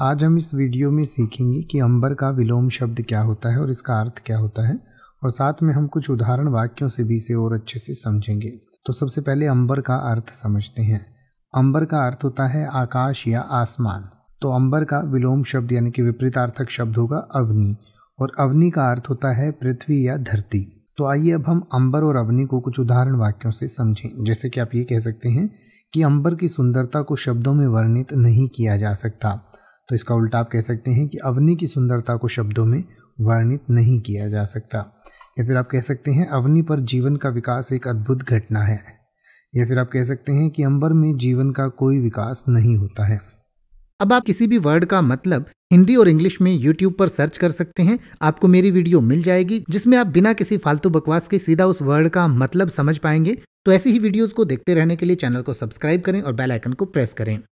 आज हम इस वीडियो में सीखेंगे कि अंबर का विलोम शब्द क्या होता है और इसका अर्थ क्या होता है और साथ में हम कुछ उदाहरण वाक्यों से भी इसे और अच्छे से समझेंगे तो सबसे पहले अंबर का अर्थ समझते हैं अंबर का अर्थ होता है आकाश या आसमान तो अंबर का विलोम शब्द यानी कि विपरीतार्थक शब्द होगा अवनि और अवनि का अर्थ होता है पृथ्वी या धरती तो आइए अब हम अंबर और अवनि को कुछ उदाहरण वाक्यों से समझें जैसे कि आप ये कह सकते हैं कि अंबर की सुंदरता को शब्दों में वर्णित नहीं किया जा सकता तो इसका उल्टा आप कह सकते हैं कि अवनी की सुंदरता को शब्दों में वर्णित नहीं किया जा सकता या फिर आप कह सकते हैं अवनी पर जीवन का विकास एक अद्भुत घटना है या फिर आप कह सकते हैं कि अंबर में जीवन का कोई विकास नहीं होता है अब आप किसी भी वर्ड का मतलब हिंदी और इंग्लिश में यूट्यूब पर सर्च कर सकते हैं आपको मेरी वीडियो मिल जाएगी जिसमें आप बिना किसी फालतू बकवास के सीधा उस वर्ड का मतलब समझ पाएंगे तो ऐसी ही वीडियोस को देखते रहने के लिए चैनल को सब्सक्राइब करें और बेल आइकन को प्रेस करें